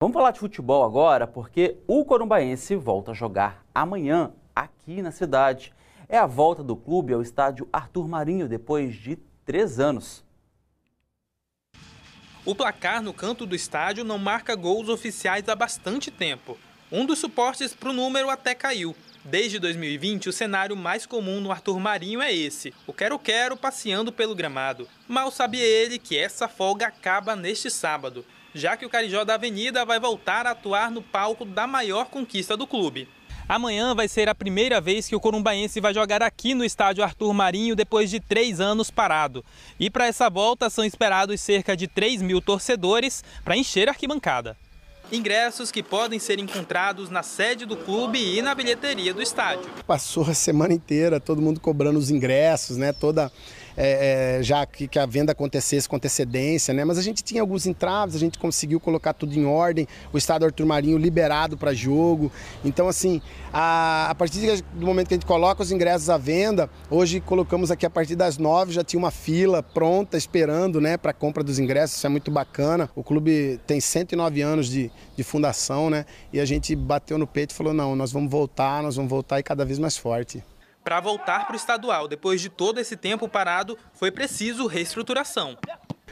Vamos falar de futebol agora, porque o Corumbaense volta a jogar amanhã aqui na cidade. É a volta do clube ao estádio Arthur Marinho depois de três anos. O placar no canto do estádio não marca gols oficiais há bastante tempo. Um dos suportes para o número até caiu. Desde 2020, o cenário mais comum no Arthur Marinho é esse: o quero-quero passeando pelo gramado. Mal sabia ele que essa folga acaba neste sábado já que o Carijó da Avenida vai voltar a atuar no palco da maior conquista do clube. Amanhã vai ser a primeira vez que o corumbaense vai jogar aqui no estádio Arthur Marinho depois de três anos parado. E para essa volta são esperados cerca de 3 mil torcedores para encher a arquibancada. Ingressos que podem ser encontrados na sede do clube e na bilheteria do estádio. Passou a semana inteira todo mundo cobrando os ingressos, né? Toda é, é, já que, que, a venda acontecesse com antecedência, né? Mas a gente tinha alguns entraves, a gente conseguiu colocar tudo em ordem, o estado Arthur Marinho liberado para jogo. Então, assim, a, a partir do momento que a gente coloca os ingressos à venda, hoje colocamos aqui a partir das nove, já tinha uma fila pronta, esperando, né, para compra dos ingressos, isso é muito bacana. O clube tem 109 anos de, de fundação, né? E a gente bateu no peito e falou: não, nós vamos voltar, nós vamos voltar e cada vez mais forte. Para voltar para o estadual, depois de todo esse tempo parado, foi preciso reestruturação.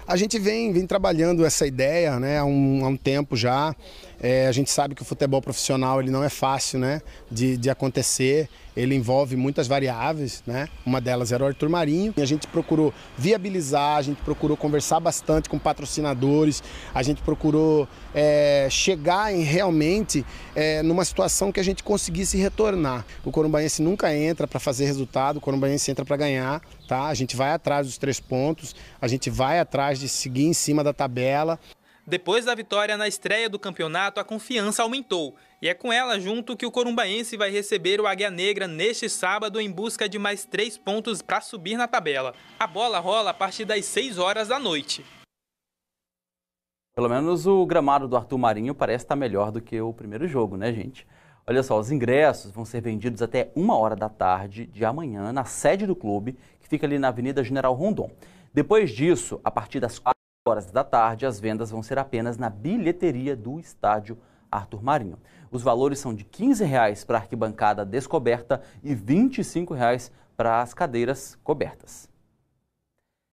A gente vem, vem trabalhando essa ideia né, há, um, há um tempo já. É, a gente sabe que o futebol profissional ele não é fácil né, de, de acontecer ele envolve muitas variáveis, né? Uma delas era o Arthur Marinho. E a gente procurou viabilizar, a gente procurou conversar bastante com patrocinadores, a gente procurou é, chegar em realmente é, numa situação que a gente conseguisse retornar. O Corumbaense nunca entra para fazer resultado, o Corumbaense entra para ganhar, tá? A gente vai atrás dos três pontos, a gente vai atrás de seguir em cima da tabela. Depois da vitória na estreia do campeonato, a confiança aumentou e é com ela junto que o Corumbaense vai receber o Águia Negra neste sábado em busca de mais três pontos para subir na tabela. A bola rola a partir das 6 horas da noite. Pelo menos o gramado do Arthur Marinho parece estar melhor do que o primeiro jogo, né, gente? Olha só, os ingressos vão ser vendidos até uma hora da tarde de amanhã na sede do clube, que fica ali na Avenida General Rondon. Depois disso, a partir das horas da tarde, as vendas vão ser apenas na bilheteria do estádio Arthur Marinho. Os valores são de R$ 15,00 para a arquibancada descoberta e R$ 25,00 para as cadeiras cobertas.